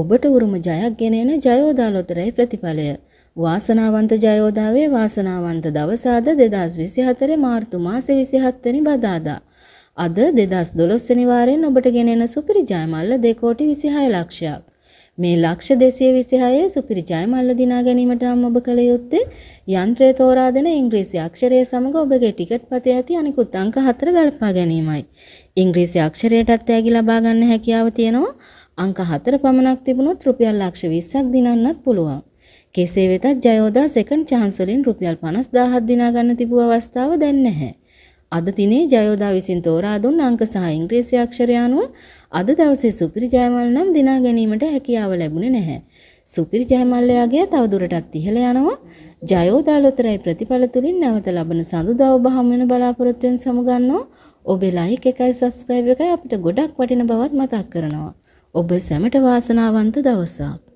ඔබට උරුම ජයක් ගෙන එන ජයෝදා ලොතරැයි ප්‍රතිඵලය. වාසනාවන්ත ජයෝදාවේ වාසනාවන්ත දවස අද 2024 මාර්තු මාසේ 27 වෙනි බදාදා. අද 2012 සෙනවාරයෙන් ඔබට ගෙන එන සුපිරි ජයමල්ල 2 කෝටි 26 ලක්ෂයක්. මේ ලක්ෂ 226 සුපිරි ජයමල්ල දිනා ගැනීමට නම් ඔබ කල යුත්තේ යන්ත්‍රය තෝරා දෙන ඉංග්‍රීසි අක්ෂරය සමග ඔබගේ ටිකට් පතේ ඇති අනිකුත් අංක 4 ගල්පා ගැනීමයි. ඉංග්‍රීසි අක්ෂරයටත් තෑගි ලබා ගන්න හැකියාව තියෙනවා. අංක 4 පමණක් තිබුණොත් රුපියල් ලක්ෂ 20ක් දිනන්නත් පුළුවන්. කෙසේ වෙතත් ජයෝදා සෙකන්ඩ් චාන්ස් වලින් රුපියල් 50000ක් දිනා ගන්න තිබු අවස්ථාව දැන් නැහැ. අද දිනේ ජයෝදා විසින් තෝරා දුන් අංක සහ ඉංග්‍රීසි අක්ෂරය අනුව අද දවසේ සුපිරි ජයමල් නම් දිනා ගැනීමට හැකියාව ලැබුණේ නැහැ. සුපිරි ජයමල්ලයාගේ තවදුරටත් ඉහළ යනවා. ජයෝදා ලොතරැයි ප්‍රතිඵල තුලින් නැවත ලබන සඳුදා ඔබ හමු වෙන බලාපොරොත්තුෙන් සමුගන්නවා. ඔබේ ලයික් එකයි සබ්ස්ක්‍රයිබ් එකයි අපිට ගොඩක් වටින බවත් මතක් කරනවා. ඔබ සැමට වාසනාවන්ත දවසක්